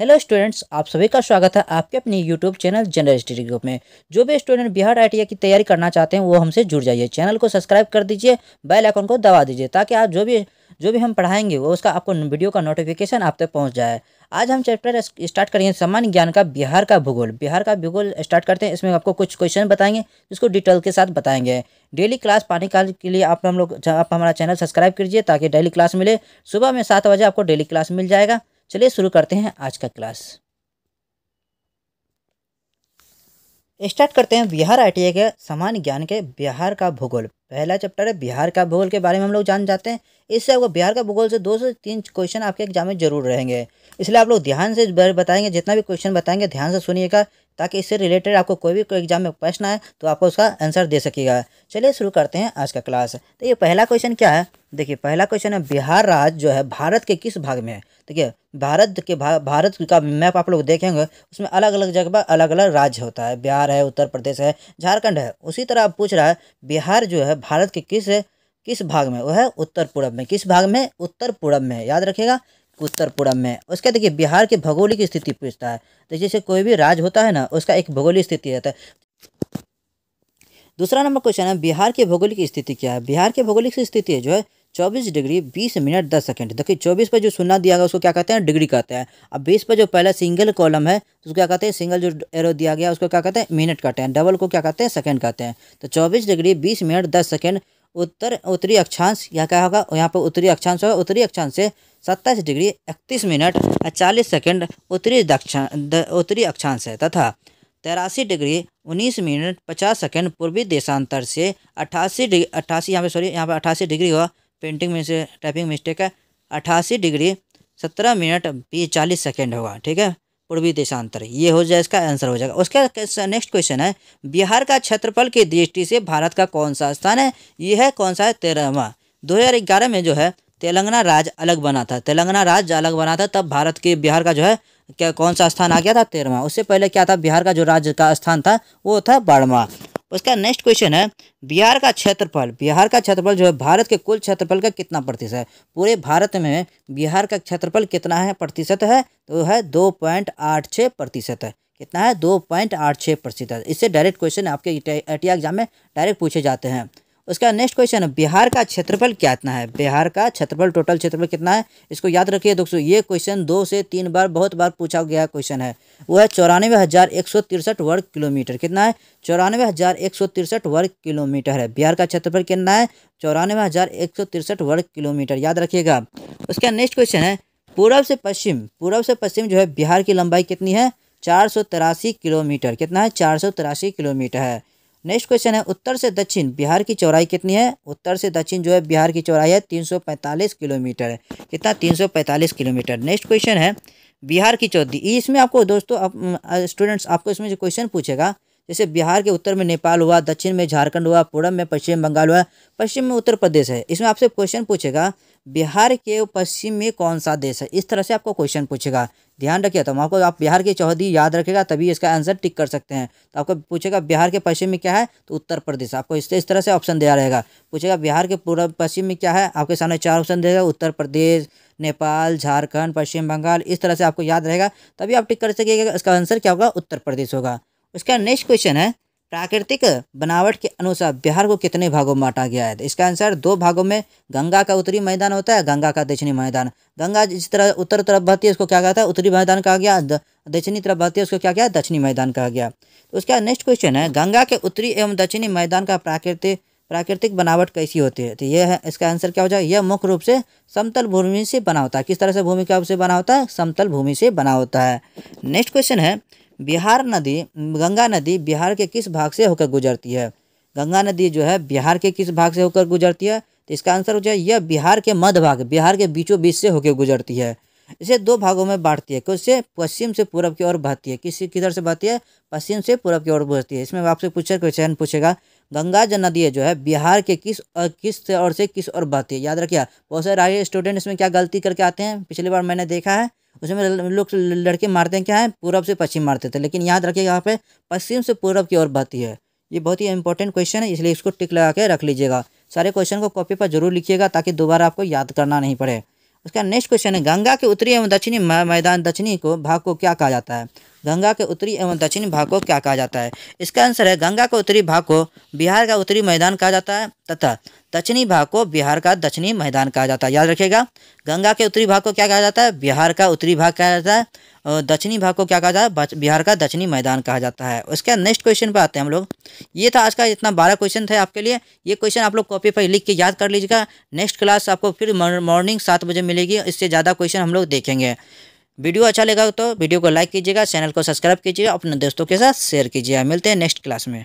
hello students आप सभी का स्वागत है आपके अपने YouTube channel general study group में जो भी स्टूडेंट बिहार आई की तैयारी करना चाहते हैं वो हमसे जुड़ जाइए चैनल को सब्सक्राइब कर दीजिए बेल आइकन को दबा दीजिए ताकि आप जो भी जो भी हम पढ़ाएंगे वो उसका आपको वीडियो का नोटिफिकेशन आप तक पहुँच जाए आज हम चैप्टर स्टार्ट करेंगे सामान्य ज्ञान का बिहार का भूगोल बिहार का भूगोल स्टार्ट करते हैं इसमें आपको कुछ क्वेश्चन बताएंगे जिसको डिटेल के साथ बताएंगे डेली क्लास पाने के लिए आप हम लोग आप हमारा चैनल सब्सक्राइब कीजिए ताकि डेली क्लास मिले सुबह में सात बजे आपको डेली क्लास मिल जाएगा चलिए शुरू करते हैं आज का क्लास स्टार्ट करते हैं बिहार आई के सामान्य ज्ञान के बिहार का भूगोल पहला चैप्टर है बिहार का भूगोल के बारे में हम लोग जान जाते हैं इससे आपको बिहार का भूगोल से दो से तीन क्वेश्चन आपके एग्जाम में जरूर रहेंगे इसलिए आप लोग ध्यान से बताएंगे जितना भी क्वेश्चन बताएंगे ध्यान से सुनिएगा ताकि इससे रिलेटेड आपको कोई भी एग्जाम में प्रश्न आए तो आपको उसका आंसर दे सकेगा चलिए शुरू करते हैं आज का क्लास तो ये पहला क्वेश्चन क्या है देखिए पहला क्वेश्चन है बिहार राज्य जो है भारत के किस भाग में है देखिए भारत के भा, भारत का मैप आप लोग देखेंगे उसमें अलग अलग जगह पर अलग अलग राज्य होता है बिहार है उत्तर प्रदेश है झारखंड है उसी तरह आप पूछ रहा है बिहार जो है भारत के किस किस भाग में वो है उत्तर पूर्व में किस भाग में उत्तर पूर्व में याद रखिएगा उत्तर पूर्व में उसके देखिए बिहार के भौगोलिक स्थिति पूछता है तो जैसे कोई भी राज्य होता है ना उसका एक भौगोलिक स्थिति रहता है दूसरा नंबर क्वेश्चन है बिहार की भौगोलिक स्थिति क्या है बिहार की भौगोलिक स्थिति जो है चौबीस डिग्री बीस मिनट दस सेकेंड देखिए चौबीस पर जो सुना दिया गया उसको क्या कहते हैं डिग्री कहते हैं अब बीस पर जो पहला सिंगल कॉलम है तो उसको क्या कहते हैं सिंगल जो एरो दिया गया उसको क्या कहते हैं मिनट कहते हैं डबल को क्या कहते हैं सेकेंड कहते हैं तो चौबीस डिग्री बीस मिनट दस सेकेंड उत्तर उत्तरी अक्षांश या क्या होगा यहाँ पर उत्तरी अक्षांश होगा उत्तरी अक्षांश से सत्ताईस डिग्री इकतीस मिनट चालीस सेकेंड उत्तरी दक्षिण उत्तरी अक्षांश है तथा तेरासी डिग्री उन्नीस मिनट पचास सेकेंड पूर्वी देशांतर से अट्ठासी डिग्री अट्ठासी यहाँ पे सॉरी यहाँ पे अट्ठासी डिग्री हुआ पेंटिंग में से टाइपिंग मिस्टेक है अट्ठासी डिग्री सत्रह मिनट बीस चालीस सेकेंड होगा ठीक है पूर्वी देशांतर ये हो जाए इसका आंसर हो जाएगा उसके नेक्स्ट क्वेश्चन है बिहार का क्षेत्रफल की दृष्टि से भारत का कौन सा स्थान है ये है कौन सा है तेरहवा दो में जो है तेलंगाना राज्य अलग बना था तेलंगाना राज्य अलग बना था तब भारत के बिहार का जो है क्या कौन सा स्थान आ गया था तेरहवा उससे पहले क्या था बिहार का जो राज्य का स्थान था वो था बारहवा उसका नेक्स्ट क्वेश्चन है बिहार का क्षेत्रफल बिहार का क्षेत्रफल जो है भारत के कुल क्षेत्रफल का कितना प्रतिशत है पूरे भारत में बिहार का क्षेत्रफल कितना है प्रतिशत है तो है दो पॉइंट आठ छः प्रतिशत है कितना है दो पॉइंट आठ छः प्रतिशत इससे डायरेक्ट क्वेश्चन आपके आई एग्जाम में डायरेक्ट पूछे जाते हैं उसका नेक्स्ट क्वेश्चन है बिहार का क्षेत्रफल क्या इतना है बिहार का क्षेत्रफल टोटल क्षेत्रफल कितना है इसको याद रखिए दोस्तों ये क्वेश्चन दो से तीन बार बहुत बार पूछा गया क्वेश्चन है वो है चौरानवे हज़ार एक सौ तिरसठ वर्ग किलोमीटर कितना है चौरानवे हज़ार एक सौ तिरसठ वर्ग किलोमीटर है बिहार का क्षेत्रफल कितना है चौरानवे हज़ार एक सौ तिरसठ वर्ग किलोमीटर याद रखिएगा उसका नेक्स्ट क्वेश्चन है पूर्व से पश्चिम पूर्व से पश्चिम जो है बिहार की लंबाई कितनी है चार सौ तिरासी किलोमीटर कितना है चार सौ तिरासी किलोमीटर है नेक्स्ट क्वेश्चन है उत्तर से दक्षिण बिहार की चौड़ाई कितनी है उत्तर से दक्षिण जो है बिहार की चौड़ाई है 345 किलोमीटर है कितना 345 किलोमीटर नेक्स्ट क्वेश्चन है बिहार की चौधरी इसमें आपको दोस्तों आप, स्टूडेंट्स आपको इसमें जो क्वेश्चन पूछेगा जैसे बिहार के उत्तर में नेपाल हुआ दक्षिण में झारखंड हुआ पूर्व में पश्चिम बंगाल हुआ पश्चिम में उत्तर प्रदेश है इसमें आपसे क्वेश्चन पूछेगा बिहार के पश्चिम में कौन सा देश है इस तरह से आपको क्वेश्चन पूछेगा ध्यान रखिए तो आपको आप बिहार की चौहदी याद रखेगा तभी इसका आंसर टिक कर सकते हैं तो आपको पूछेगा बिहार के पश्चिम में क्या है तो उत्तर प्रदेश आपको इससे इस तरह से ऑप्शन दिया रहेगा पूछेगा बिहार के पूर्व पश्चिम में क्या है आपके सामने चार ऑप्शन देगा उत्तर प्रदेश नेपाल झारखंड पश्चिम बंगाल इस तरह से आपको याद रहेगा तभी आप टिक कर सकेगा इसका आंसर क्या होगा उत्तर प्रदेश होगा उसका नेक्स्ट क्वेश्चन है प्राकृतिक बनावट के अनुसार बिहार को कितने भागों में बांटा गया है तो इसका आंसर दो भागों में गंगा का उत्तरी मैदान होता है गंगा का दक्षिणी मैदान गंगा जिस तरह उत्तर तरफ बहती है उसको क्या कहता है उत्तरी मैदान कहा गया दक्षिणी तरफ बहती है उसको क्या क्या दक्षिणी मैदान कहा गया तो उसका नेक्स्ट क्वेश्चन है गंगा के उत्तरी एवं दक्षिणी मैदान का प्राकृतिक प्राकृतिक बनावट कैसी होती है तो यह है इसका आंसर क्या हो जाए यह मुख्य रूप से समतल भूमि से बना होता है किस तरह से भूमि का से बना होता है समतल भूमि से बना होता है नेक्स्ट क्वेश्चन है बिहार नदी गंगा नदी बिहार के किस भाग से होकर गुजरती है गंगा नदी जो है बिहार के किस भाग से होकर गुजरती है तो इसका आंसर हो जाए यह बिहार के मध्य भाग बिहार के बीचों बीच से होकर गुजरती है इसे दो भागों में बांटती है किससे पश्चिम से पूर्व की ओर बहती है किसी किधर से बहती है पश्चिम से पूर्व की ओर बहती है इसमें आपसे पूछा क्वेश्चन पूछेगा गंगा जो नदी है जो है बिहार के किस और किस और से किस और बहती है याद रखिए बहुत सारे आगे स्टूडेंट इसमें क्या गलती करके आते हैं पिछली बार मैंने देखा है उसमें लोग लड़के मारते हैं क्या है पूर्व से पश्चिम मारते थे लेकिन याद रखिए यहाँ पे पश्चिम से पूर्व की ओर बहती है ये बहुत ही इंपॉर्टेंट क्वेश्चन है इसलिए इसको टिक लगा के रख लीजिएगा सारे क्वेश्चन को कॉपी पर जरूर लिखिएगा ताकि दोबारा आपको याद करना नहीं पड़े उसका नेक्स्ट क्वेश्चन है गंगा के उत्तरी एवं दक्षिणी मैदान दक्षिणी को भाग को क्या कहा जाता है गंगा के उत्तरी एवं दक्षिणी भाग को क्या कहा जाता है इसका आंसर है गंगा के उत्तरी भाग को बिहार का उत्तरी मैदान कहा जाता है तथा दक्षिणी भाग को बिहार का दक्षिणी मैदान कहा जाता है याद रखिएगा गंगा के उत्तरी भाग को क्या कहा जाता है बिहार का उत्तरी भाग कहा जाता है और दक्षिणी भाग को क्या कहा जाता है बिहार का दक्षिणी मैदान कहा जाता है उसके नेक्स्ट क्वेश्चन पर आते हैं हम लोग ये था आज का इतना बारह क्वेश्चन थे आपके लिए ये क्वेश्चन आप लोग कॉपी पर लिख के याद कर लीजिएगा नेक्स्ट क्लास आपको फिर मॉर्निंग सात बजे मिलेगी इससे ज़्यादा क्वेश्चन हम लोग देखेंगे वीडियो अच्छा लगा तो वीडियो को लाइक कीजिएगा चैनल को सब्सक्राइब कीजिएगा अपने दोस्तों के साथ शेयर कीजिएगा मिलते हैं नेक्स्ट क्लास में